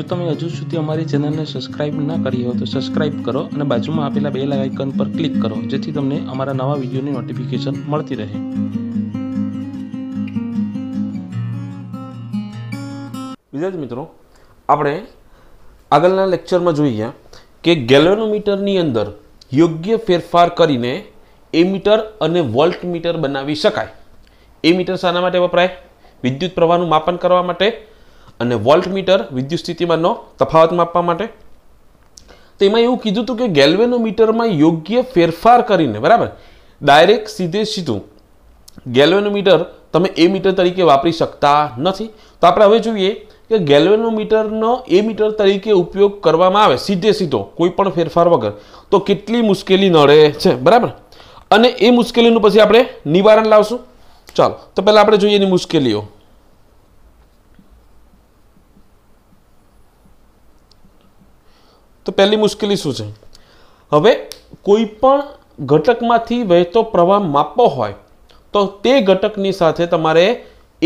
જો તમે હજુ સુધી અમારી ચેનલને સબસ્ક્રાઇબ ના કરી હોય તો સબસ્ક્રાઇબ કરો અને બાજુમાં આપેલા બેલ આઇકન પર ક્લિક કરો જેથી તમને અમારા નવા વિડીયોની નોટિફિકેશન મળતી રહે વિદ્યાર્થ મિત્રો આપણે આગળના લેક્ચરમાં જોઈએ કે ગેલેનોમીટરની અંદર યોગ્ય ફેરફાર કરીને એમીટર અને વોલ્ટ મીટર બનાવી શકાય એમીટર શાના માટે વપરાય વિદ્યુત પ્રવાહનું માપન કરવા માટે અને વોલ્ટમીટર વિદ્યુત સ્થિતિમાનનો તફાવત માપવા માટે તો એમાં એવું કીધું હતું કે ગેલ્વેનોમીટરમાં યોગ્ય ફેરફાર કરીને બરાબર ડાયરેક્ટ સીધે સીધું ગેલ્વેનોમીટર તમે એ મીટર તરીકે વાપરી શકતા નથી તો આપણે હવે જોઈએ કે ગેલ્વેનોમીટરનો એ મીટર તરીકે ઉપયોગ કરવામાં આવે સીધે સીધો કોઈ પણ ફેરફાર વગર તો કેટલી મુશ્કેલી નડે છે બરાબર અને એ મુશ્કેલીનું પછી આપણે નિવારણ લાવશું ચાલો તો પહેલાં આપણે જોઈએ એની મુશ્કેલીઓ તો પહેલી મુશ્કેલી શું છે હવે કોઈ પણ ઘટકમાંથી વહેતો પ્રવાહ માપવો હોય તો તે ઘટકની સાથે તમારે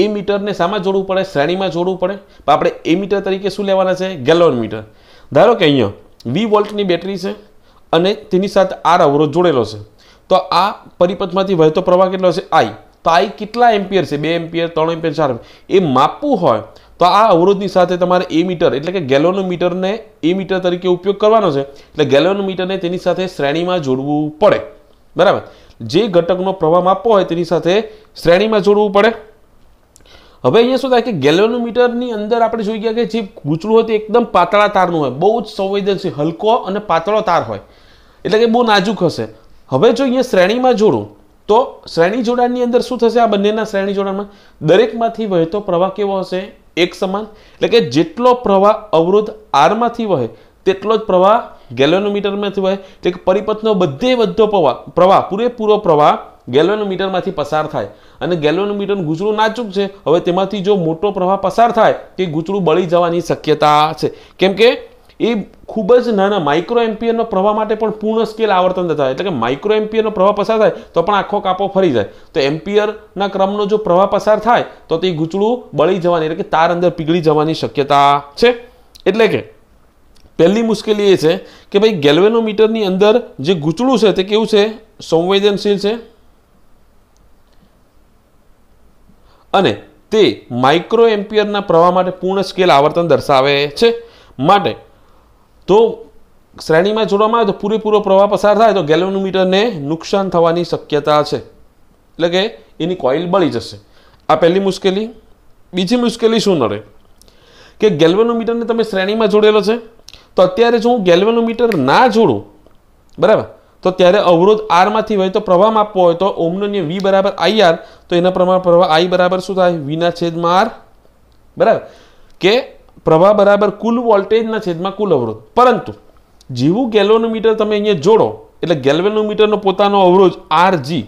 એ મીટરને સામાં જોડવું પડે શ્રેણીમાં જોડવું પડે આપણે એ મીટર તરીકે શું લેવાના છે ગેલોન મીટર ધારો કે અહીંયા વી વોલ્ટની બેટરી છે અને તેની સાથે આર અવરોધ જોડેલો છે તો આ પરિપથમાંથી વહેતો પ્રવાહ કેટલો છે આઈ તો આઈ કેટલા એમ્પિયર છે બે એમ્પિયર ત્રણ એમ્પિયર ચાર એ માપવું હોય તો આ અવરોધની સાથે તમારે એ મીટર એટલે કે ગેલોનોમીટરને એ મીટર તરીકે ઉપયોગ કરવાનો છે એટલે ગેલોનોમીટરને તેની સાથે શ્રેણીમાં જોડવું પડે બરાબર જે ઘટકનો પ્રવાહ આપવો હોય તેની સાથે શ્રેણીમાં જોડવું પડે હવે અહીંયા શું થાય કે ગેલોનોમીટરની અંદર આપણે જોઈ ગયા કે જે ગૂંચળું હોય તે એકદમ પાતળા તારનું હોય બહુ જ સંવેદનશીલ હલકો અને પાતળો તાર હોય એટલે કે બહુ નાજુક હશે હવે જો અહીંયા શ્રેણીમાં જોડું તો શ્રેણી જોડાણની અંદર શું થશે આ બંનેના શ્રેણી જોડાણમાં દરેકમાંથી વહેતો પ્રવાહ કેવો હશે એક સમાન એટલે કે જેટલો પ્રવાહ અવરોધ આરમાંથી વહે તેટલો જ પ્રવાહ ગેલોનોમીટરમાંથી વહે કે પરિપથનો બધે બધો પ્રવાહ પ્રવાહ પૂરેપૂરો પ્રવાહ ગેલોનોમીટરમાંથી પસાર થાય અને ગેલોનોમીટર ગુચડું નાચુક છે હવે તેમાંથી જો મોટો પ્રવાહ પસાર થાય તે ગુચડું બળી જવાની શક્યતા છે કેમ કે એ ખૂબ જ નાના માઇક્રો એમ્પિયરનો પ્રવાહ માટે પણ પૂર્ણ સ્કેલ આવર્તન થાય એટલે કે માઇક્રો એમ્પિયરનો પ્રવાહ પસાર થાય તો પણ આખો કાપો ફરી જાય તો એમ્પિયરના ક્રમનો જો પ્રવાહ પસાર થાય તો તે ગૂંચળું બળી જવાની એટલે કે તાર અંદર પીગળી જવાની શક્યતા છે એટલે કે પહેલી મુશ્કેલી એ છે કે ભાઈ ગેલ્વેનોમીટરની અંદર જે ગૂંચળું છે તે કેવું છે સંવેદનશીલ છે અને તે માઇક્રો એમ્પિયરના પ્રવાહ માટે પૂર્ણ સ્કેલ આવર્તન દર્શાવે છે માટે તો શ્રેણીમાં જોડવામાં આવે તો પૂરેપૂરો પ્રવાહ પસાર થાય તો ગેલોનોમીટરને નુકસાન થવાની શક્યતા છે એટલે કે એની કોઇલ બળી જશે આ પહેલી મુશ્કેલી બીજી મુશ્કેલી શું નડે કે ગેલ્વેનોમીટરને તમે શ્રેણીમાં જોડેલો છે તો અત્યારે જો હું ગેલ્વેનોમીટર ના જોડું બરાબર તો ત્યારે અવરોધ આરમાંથી હોય તો પ્રવાહ માપવો હોય તો ઓમનન્ય વી બરાબર આઈ આર તો એના પ્રમાણ પ્રવાહ આઈ બરાબર શું થાય વીના છેદમાં આર બરાબર કે પ્રવાહ બરાબર કુલ વોલ્ટેજના છેદમાં કુલ અવરોધ પરંતુ જેવું ગેલ્વેનોમીટર તમે અહીંયા જોડો એટલે ગેલ્વેનોમીટરનો પોતાનો અવરોધ આર જી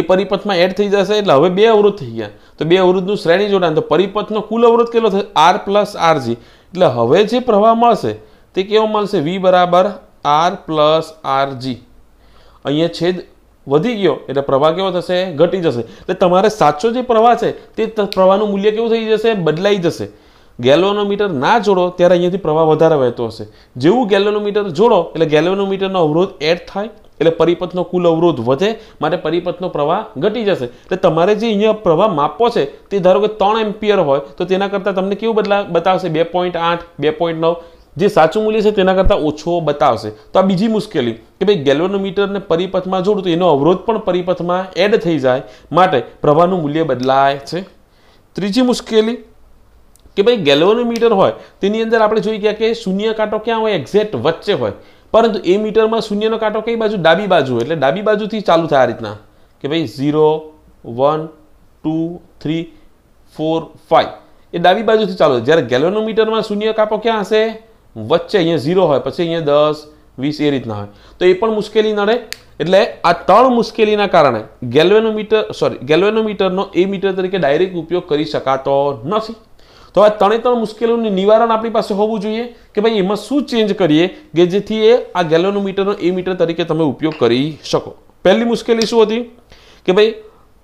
એ પરિપથમાં એડ થઈ જશે એટલે હવે બે અવરોધ થઈ ગયા તો બે અવરોધનું શ્રેણી જોડાણ તો પરિપથનો કુલ અવરોધ કેટલો થશે આર પ્લસ આર જી એટલે હવે જે પ્રવાહ મળશે તે કેવો મળશે વી બરાબર આર પ્લસ આર જી અહીંયા છેદ વધી ગયો એટલે પ્રવાહ કેવો થશે ઘટી જશે એટલે તમારે સાચો જે પ્રવાહ છે તે પ્રવાહનું મૂલ્ય કેવું થઈ જશે બદલાઈ જશે ગેલોનોમીટર ના જોડો ત્યારે અહીંયાથી પ્રવાહ વધારે વહેતો હશે જેવું ગેલોનોમીટર જોડો એટલે ગેલોનોમીટરનો અવરોધ એડ થાય એટલે પરિપથનો કુલ અવરોધ વધે માટે પરિપથનો પ્રવાહ ઘટી જશે એટલે તમારે જે અહીંયા પ્રવાહ માપવો છે તે ધારો કે ત્રણ એમ્પિયર હોય તો તેના કરતાં તમને કેવું બદલા બતાવશે બે પોઈન્ટ આઠ બે પોઈન્ટ નવ જે સાચું મૂલ્ય છે તેના કરતાં ઓછો બતાવશે તો આ બીજી મુશ્કેલી કે ભાઈ ગેલ્વેનોમીટરને પરિપથમાં જોડું તો એનો અવરોધ પણ પરિપથમાં એડ થઈ જાય માટે પ્રવાહનું મૂલ્ય બદલાય છે ત્રીજી મુશ્કેલી કે ભાઈ ગેલ્વેનોમીટર હોય તેની અંદર આપણે જોઈ ગયા કે શૂન્ય કાંટો ક્યાં હોય એક્ઝેક્ટ વચ્ચે હોય પરંતુ એ મીટરમાં શૂન્યનો કાંટો કઈ બાજુ ડાબી બાજુ એટલે ડાબી બાજુથી ચાલુ થાય આ રીતના કે ભાઈ zero one two three four five એ ડાબી બાજુથી ચાલુ જ્યારે ગેલોનોમીટરમાં શૂન્ય કાપો ક્યાં હશે વચ્ચે અહીંયા ઝીરો હોય પછી અહીંયા દસ વીસ એ રીતના હોય તો એ પણ મુશ્કેલી નડે એટલે આ ત્રણ મુશ્કેલીના કારણે ગેલ્વેનોમીટર સોરી ગેલ્વેનોમીટરનો એ મીટર તરીકે ડાયરેક્ટ ઉપયોગ કરી શકાતો નથી તો આ ત્રણે ત્રણ મુશ્કેલીઓનું નિવારણ આપણી પાસે હોવું જોઈએ કે ભાઈ એમાં શું ચેન્જ કરીએ કે જેથી એ આ ગેલ્વેનોમીટરનો એ મીટર તરીકે તમે ઉપયોગ કરી શકો પહેલી મુશ્કેલી શું હતી કે ભાઈ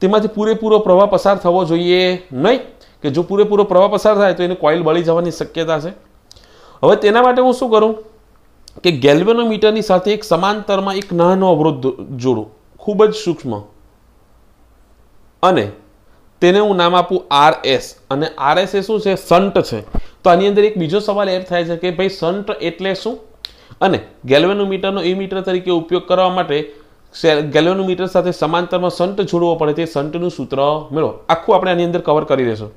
તેમાંથી પૂરેપૂરો પ્રવાહ પસાર થવો જોઈએ નહીં કે જો પૂરેપૂરો પ્રવાહ પસાર થાય તો એને કોઇલ બળી જવાની શક્યતા છે હવે તેના માટે હું શું કરું કે ગેલ્વેનોમીટરની સાથે એક સમાંતરમાં એક નાનો અવરોધ જોડું ખૂબ જ સૂક્ષ્મ અને તેને હું નામ આપું આર એસ અને આર એસ એ શું છે સંટ છે તો આની અંદર એક બીજો સવાલ એડ થાય છે કે ભાઈ સંટ એટલે શું અને ગેલ્વેનોમીટરનો એ મીટર તરીકે ઉપયોગ કરવા માટે ગેલ્વેનોમીટર સાથે સમાંતરમાં સંટ જોડવો પડે તે સંટનું સૂત્ર મેળવો આખું આપણે આની અંદર કવર કરી લેશું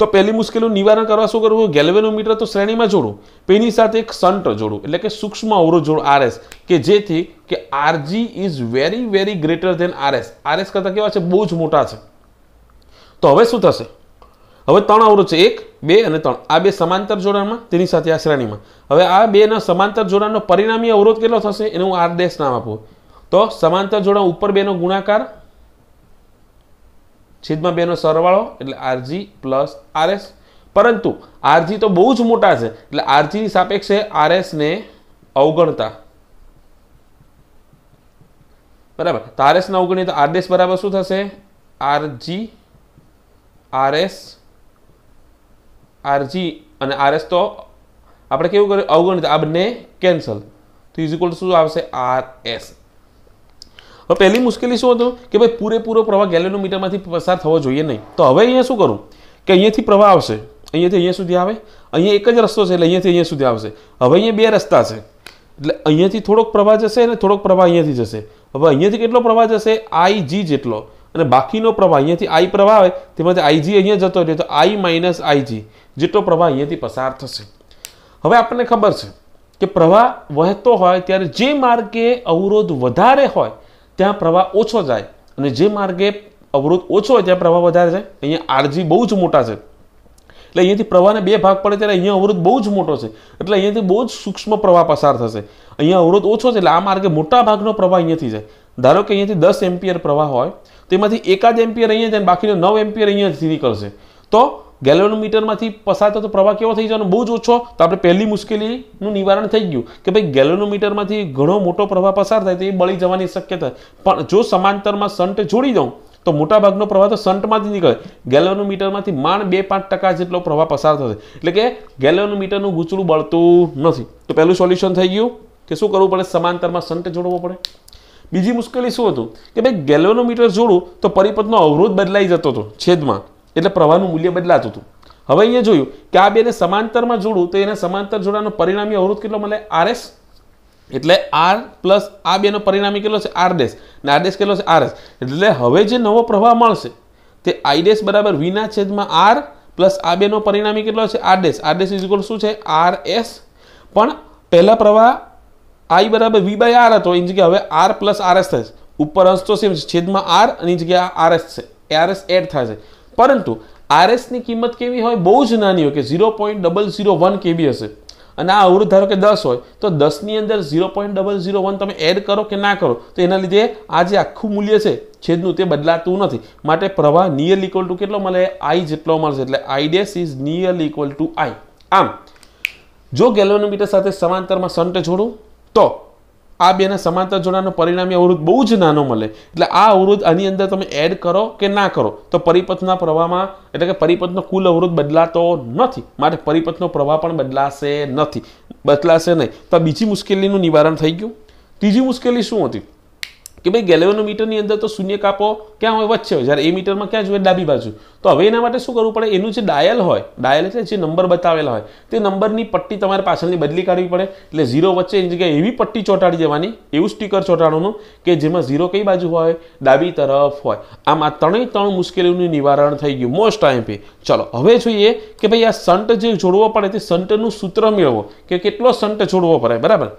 તો પહેલી મુશ્કેલીનું નિવારણ કરવા શું કરવું ગેલ્વેનોમીટર તો શ્રેણીમાં જોડો પેની સાથે એક સંટ જોડું એટલે કે સૂક્ષ્મ અવરોધ જોડો આરએસ કે જેથી કે RG is very very greater than RS RS કરતાં કેવા છે બહુ જ મોટા છે તો હવે શું થશે હવે ત્રણ અવરોધ છે એક બે અને ત્રણ આ બે સમાંતર જોડાણમાં તેની સાથે આ શ્રેણીમાં હવે આ બેના સમાંતર જોડાણનો પરિણામી અવરોધ કેટલો થશે એનું હું આર ડેશ નામ આપું તો સમાંતર જોડાણ ઉપર બેનો ગુણાકાર છેદમાં બેનો સરવાળો એટલે આરજી પ્લસ આરએસ પરંતુ આરજી તો બહુ જ મોટા છે એટલે આરજીની સાપેક્ષે આરએસને અવગણતા બરાબર તો આરએસને અવગણીએ તો આરડેસ બરાબર શું થશે આરજી આરએસ આરજી અને આરએસ તો આપણે કેવું કર્યું અવગણિત આ બંને કેન્સલ તો ઇઝ ઇક્વલ શું આવશે આરએસ હવે પહેલી મુશ્કેલી શું હતું કે ભાઈ પૂરેપૂરો પ્રવાહ ગેલેનોમીટરમાંથી પસાર થવો જોઈએ નહીં તો હવે અહીંયા શું કરું કે અહીંયાથી પ્રવાહ આવશે અહીંયાથી અહીંયા સુધી આવે અહીંયા એક જ રસ્તો છે એટલે અહીંયાથી અહીંયા સુધી આવશે હવે અહીંયા બે રસ્તા છે એટલે અહીંયાથી થોડોક પ્રવાહ જશે અને થોડોક પ્રવાહ અહીંયાથી જશે હવે અહીંયાથી કેટલો પ્રવાહ જશે આઈ જી જેટલો અને બાકીનો પ્રવાહ અહીંયાથી આઈ પ્રવાહ આવે તેમાંથી આઈજી અહીંયા જતો રહ્યો તો આઈ માઇનસ આઈજી જેટલો પ્રવાહ અહીંયાથી પસાર થશે હવે આપણને ખબર છે કે પ્રવાહ વહેતો હોય ત્યારે જે માર્ગે અવરોધ વધારે હોય ત્યાં પ્રવાહ ઓછો જાય અને જે માર્ગે અવરોધ ઓછો હોય ત્યાં પ્રવાહ વધારે જાય અહીંયા આરજી બહુ જ મોટા છે એટલે અહીંયાથી પ્રવાહને બે ભાગ પડે ત્યારે અહીંયા અવરોધ બહુ જ મોટો છે એટલે અહીંયાથી બહુ જ સૂક્ષ્મ પ્રવાહ પસાર થશે અહીંયા અવરોધ ઓછો છે એટલે આ માર્ગે મોટા ભાગનો પ્રવાહ અહીંયાથી જાય ધારો કે અહીંયાથી દસ એમ્પિયર પ્રવાહ હોય તેમાંથી એકાદ એમ્પિયર અહીંયા જાય બાકીનો નવ એમ્પિયર અહીંયાથી નીકળશે તો ગેલોનોમીટરમાંથી પસાર થતો પ્રવાહ કેવો થઈ જવાનો બહુ જ ઓછો તો આપણે પહેલી મુશ્કેલીનું નિવારણ થઈ ગયું કે ભાઈ ગેલોનોમીટરમાંથી ઘણો મોટો પ્રવાહ પસાર થાય તો એ બળી જવાની શક્યતા પણ જો સમાંતરમાં સંટ જોડી દઉં તો મોટાભાગનો પ્રવાહ તો સંટમાંથી નીકળે ગેલોનોમીટરમાંથી માંડ બે પાંચ ટકા જેટલો પ્રવાહ પસાર થશે એટલે કે ગેલોનોમીટરનું ગૂંચળું બળતું નથી તો પહેલું સોલ્યુશન થઈ ગયું કે શું કરવું પડે સમાંતરમાં સંટ જોડવો પડે બીજી મુશ્કેલી શું હતું કે ભાઈ ગેલોનોમીટર જોડું તો પરિપથનો અવરોધ બદલાઈ જતો હતો છેદમાં એટલે પ્રવાહનું મૂલ્ય બદલાતું હતું હવે અહીંયા જોયું કે આ બેને સમાંતરમાં જોડું તો એને સમાંતર જોડાનો પરિણામી અવરોધ કેટલો મળે આરએસ એટલે આર પ્લસ આ બેનો પરિણામી કેટલો છે આર ડેશ ને આર ડેશ કેટલો છે આરએસ એટલે હવે જે નવો પ્રવાહ મળશે તે આઈ ડેશ બરાબર વીના છેદમાં આર પ્લસ આ બેનો પરિણામી કેટલો છે R dash R dash is શું છે આર એસ પણ પહેલા પ્રવાહ આઈ બરાબર વી બાય આર હતો એની જગ્યાએ હવે આર પ્લસ આર એસ થશે ઉપર અંશ તો સેમ છેદમાં આર અને જગ્યાએ આર એસ છે આર એસ એડ થશે પરંતુ આરએસની કિંમત કેવી હોય બહુ જ નાની હોય કે zero point double zero one કેવી હશે અને આ અવરોધ ધારો કે દસ હોય તો દસની અંદર zero point double zero one તમે એડ કરો કે ના કરો તો એના લીધે આ જે આખું મૂલ્ય છે છેદનું તે બદલાતું નથી માટે પ્રવાહ નિયર ઇક્વલ ટુ કેટલો મળે આઈ જેટલો મળશે એટલે I dash is near equal to I આમ જો ગેલોનોમીટર સાથે સમાંતરમાં સંટ જોડું તો આ બેના સમાંતર જોડાણનો પરિણામી અવરોધ બહુ જ નાનો મળે એટલે આ અવરોધ આની અંદર તમે એડ કરો કે ના કરો તો પરિપથના પ્રવાહમાં એટલે કે પરિપથનો કુલ અવરોધ બદલાતો નથી માટે પરિપથનો પ્રવાહ પણ બદલાશે નથી બદલાશે નહીં તો બીજી મુશ્કેલીનું નિવારણ થઈ ગયું ત્રીજી મુશ્કેલી શું હતી કે ભાઈ ગેલેવનો મીટરની અંદર તો શૂન્ય કાપો ક્યાં હોય વચ્ચે હોય જ્યારે એ મીટરમાં ક્યાં જોઈએ ડાબી બાજુ તો હવે એના માટે શું કરવું પડે એનું જે ડાયલ હોય ડાયલ એટલે જે નંબર બતાવેલા હોય તે નંબરની પટ્ટી તમારે પાછળની બદલી કાઢવી પડે એટલે ઝીરો વચ્ચે એની જગ્યાએ એવી પટ્ટી ચોંટાડી દેવાની એવું સ્ટીકર ચોંટાડવાનું કે જેમાં ઝીરો કઈ બાજુ હોય ડાબી તરફ હોય આમ આ ત્રણેય ત્રણ મુશ્કેલીઓનું નિવારણ થઈ ગયું મોસ્ટ આઈએમપી ચલો હવે જોઈએ કે ભાઈ આ સંટ જે જોડવો પડે તે સંટનું સૂત્ર મેળવો કે કેટલો સંટ જોડવો પડે બરાબર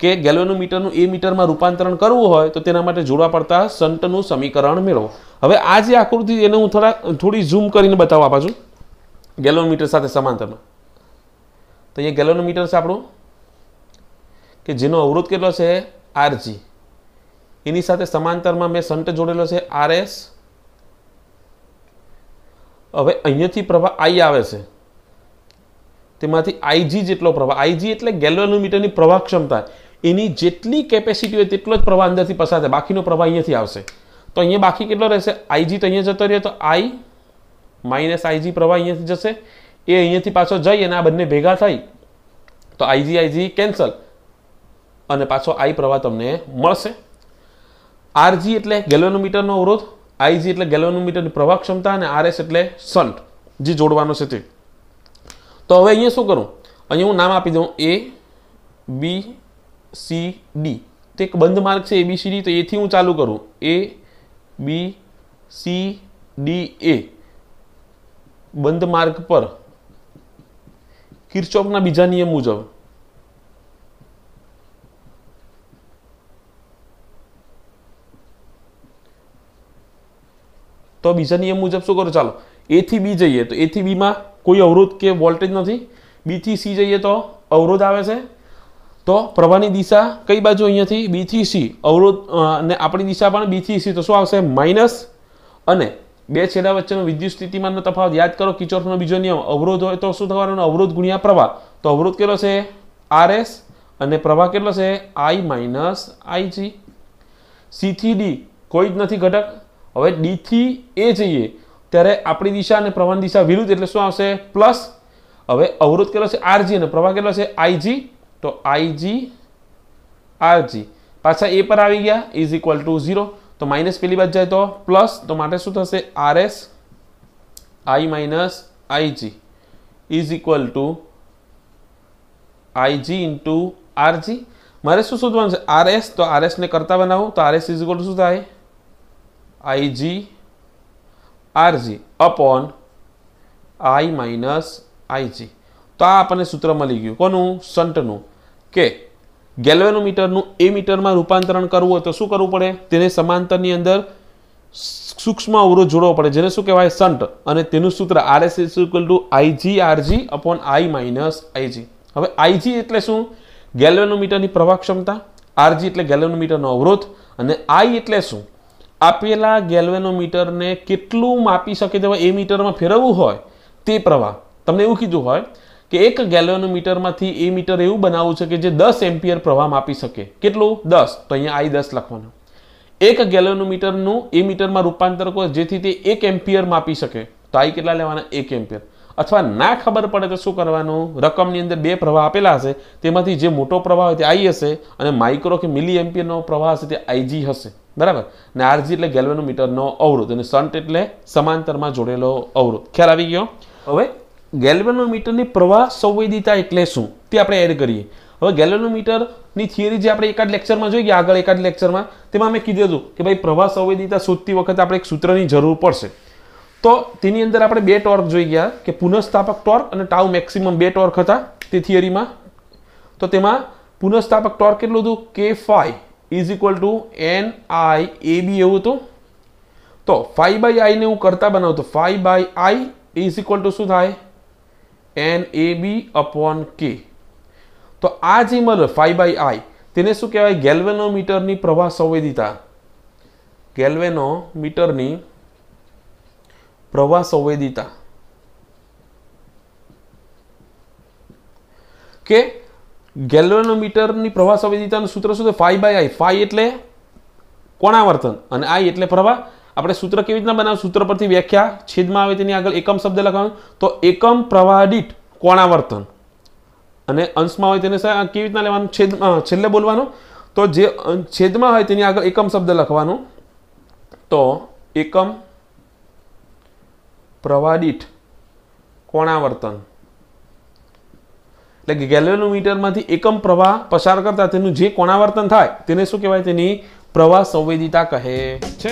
કે ગેલ્વેનોમીટરનું એ મીટરમાં રૂપાંતરણ કરવું હોય તો તેના માટે જોડવા પડતા સંટનું સમીકરણ મેળવો હવે આ જે આકૃતિ એને હું થોડા થોડી ઝૂમ કરીને બતાવવા પાછું છું સાથે સમાંતરમાં તો અહીંયા ગેલ્વેનોમીટર છે આપણું કે જેનો અવરોધ કેટલો છે આરજી એની સાથે સમાંતરમાં મેં સંટ જોડેલો છે આરએસ હવે અહીંયાથી પ્રવાહ આઈ આવે છે તેમાંથી આઈજી જેટલો પ્રભાવ આઈજી એટલે ગેલ્વેનોમીટરની પ્રવાહ ક્ષમતા એની જેટલી કેપેસિટી હોય તેટલો જ પ્રવાહ અંદરથી પસાર થાય બાકીનો પ્રવાહ અહીંયાથી આવશે તો અહીંયા બાકી કેટલો રહેશે આઈજી તો અહીંયા જતો રહ્યો તો આઈ માઇનસ આઈજી પ્રવાહ અહીંયાથી જશે એ અહીંયાથી પાછો જઈ અને આ બંને ભેગા થઈ તો આઈજી આઈજી કેન્સલ અને પાછો આઈ પ્રવાહ તમને મળશે આરજી એટલે ગેલોનોમીટરનો અવરોધ આઈજી એટલે ગેલોનોમીટરની પ્રવાહ ક્ષમતા અને આરએસ એટલે સન્ટ જે જોડવાનો છે તે તો હવે અહીંયા શું કરું અહીંયા હું નામ આપી દઉં એ બી સી ડી તો એક બંધ માર્ગ છે એ બી સી ડી તો એથી હું ચાલુ કરું એ બી સી ડી એ બંધ માર્ગ પર કિર્ચોફના બીજા નિયમ મુજબ તો બીજા નિયમ મુજબ શું કરો ચાલો એથી બી જઈએ તો એથી બીમાં કોઈ અવરોધ કે વોલ્ટેજ નથી બી થી સી જઈએ તો અવરોધ આવે છે તો પ્રવાહની દિશા કઈ બાજુ અહીંયાથી બીથી સી અવરોધ અને આપણી દિશા પણ બીથી સી તો શું આવશે માઇનસ અને બે છેડા વચ્ચેનો વિદ્યુત સ્થિતિમાનનો તફાવત યાદ કરો કિચોફનો બીજો નિયમ અવરોધ હોય તો શું થવાનો અવરોધ ગુણ્યા પ્રવાહ તો અવરોધ કેટલો છે આર એસ અને પ્રવાહ કેટલો છે આઈ માઇનસ આઈજી સીથી ડી કોઈ જ નથી ઘટક હવે ડીથી એ જઈએ ત્યારે આપણી દિશા અને પ્રવાહની દિશા વિરુદ્ધ એટલે શું આવશે પ્લસ હવે અવરોધ કેટલો છે આરજી અને પ્રવાહ કેટલો છે આઈજી तो आई जी आर जी पाचा ए पर आ गया इज इक्वल टू जीरो तो माइनस पेली बच जाए तो प्लस तो मैं शू R S I minus I G is equal to I G into R G मैं शू शोधवा आर एस तो आर एस ने करता बनाव तो R S is equal to शू I G R G upon I minus I G તો આ આપણને સૂત્ર મળી ગયું કોનું સંટનું કે ગેલ્વેનોમીટરનું એ મીટરમાં રૂપાંતરણ કરવું હોય તો શું કરવું પડે તેને સમાંતરની અંદર સૂક્ષ્મ અવરોધ જોડવો પડે જેને શું કહેવાય સંટ અને તેનું સૂત્ર RS is equal to IG RG upon I minus IG હવે આઈજી એટલે શું ગેલ્વેનોમીટરની પ્રવાહ ક્ષમતા આરજી એટલે ગેલ્વેનોમીટરનો અવરોધ અને આઈ એટલે શું આપેલા ગેલ્વેનોમીટરને કેટલું માપી શકે તેવા એ મીટરમાં ફેરવવું હોય તે પ્રવાહ તમને એવું કીધું હોય કે એક ગેલોનોમીટરમાંથી એ મીટર એવું બનાવવું છે કે જે દસ એમ્પિયર પ્રવાહ આપી શકે કેટલું દસ તો અહીંયા આઈ દસ લખવાનું એક ગેલોનોમીટરનું એ મીટરમાં રૂપાંતર કરો જેથી તે એક એમ્પિયર માપી શકે તો આઈ કેટલા લેવાના એક એમ્પિયર અથવા ના ખબર પડે તો શું કરવાનું રકમની અંદર બે પ્રવાહ આપેલા હશે તેમાંથી જે મોટો પ્રવાહ હોય તે આઈ હશે અને માઇક્રો કે મિલી એમ્પિયરનો પ્રવાહ હશે તે આઈજી હશે બરાબર ને આરજી એટલે ગેલ્વેનોમીટરનો અવરોધ અને સંટ એટલે સમાંતરમાં જોડેલો અવરોધ ખ્યાલ આવી ગયો હવે ગેલ્વેનોમીટરની પ્રવાહ સંવેદિતા એટલે શું તે આપણે એડ કરીએ હવે ગેલ્વેનોમીટરની થિયરી જે આપણે એકાદ લેક્ચરમાં જોઈ ગયા આગળ એકાદ લેક્ચરમાં તેમાં મેં કીધું હતું કે ભાઈ પ્રવાહ સંવેદિતા શોધતી વખતે આપણે એક સૂત્રની જરૂર પડશે તો તેની અંદર આપણે બે ટોર્ક જોઈ ગયા કે પુનઃસ્થાપક ટોર્ક અને ટાઉ મેક્સિમમ બે ટોર્ક હતા તે થિયરીમાં તો તેમાં પુનઃસ્થાપક ટોર્ક કેટલું હતું કે phi is equal to N I A B એવું હતું તો ફાઈ બાય આઈને હું કરતા બનાવતો phi by I is equal to શું થાય એન એ બી અપોન કે તો આ જે મળ ફાઈ બાય આઈ તેને શું કહેવાય ગેલ્વેનોમીટરની પ્રવાહ સંવેદિતા ગેલ્વેનોમીટરની પ્રવાહ સંવેદિતા કે ગેલ્વેનોમીટરની પ્રવાહ સંવેદિતાનું સૂત્ર શું છે ફાઈ બાય આઈ ફાઈ એટલે કોણાવર્તન અને આઈ એટલે પ્રવાહ આપણે સૂત્ર કેવી રીતના બનાવ્યું સૂત્ર પરથી વ્યાખ્યા છેદમાં આવે તેની આગળ એકમ શબ્દ લખવાનું તો એકમ પ્રવાહ કોણાવર્તન અને અંશમાં હોય તેને કેવી રીતના લેવાનું છેદ છેલ્લે બોલવાનું તો જે છેદમાં હોય તેની આગળ એકમ શબ્દ લખવાનું તો એકમ પ્રવાદિત કોણાવર્તન એટલે કે ગેલેનોમીટરમાંથી એકમ પ્રવાહ પસાર કરતા તેનું જે કોણાવર્તન થાય તેને શું કહેવાય તેની પ્રવાહ સંવેદિતા કહે છે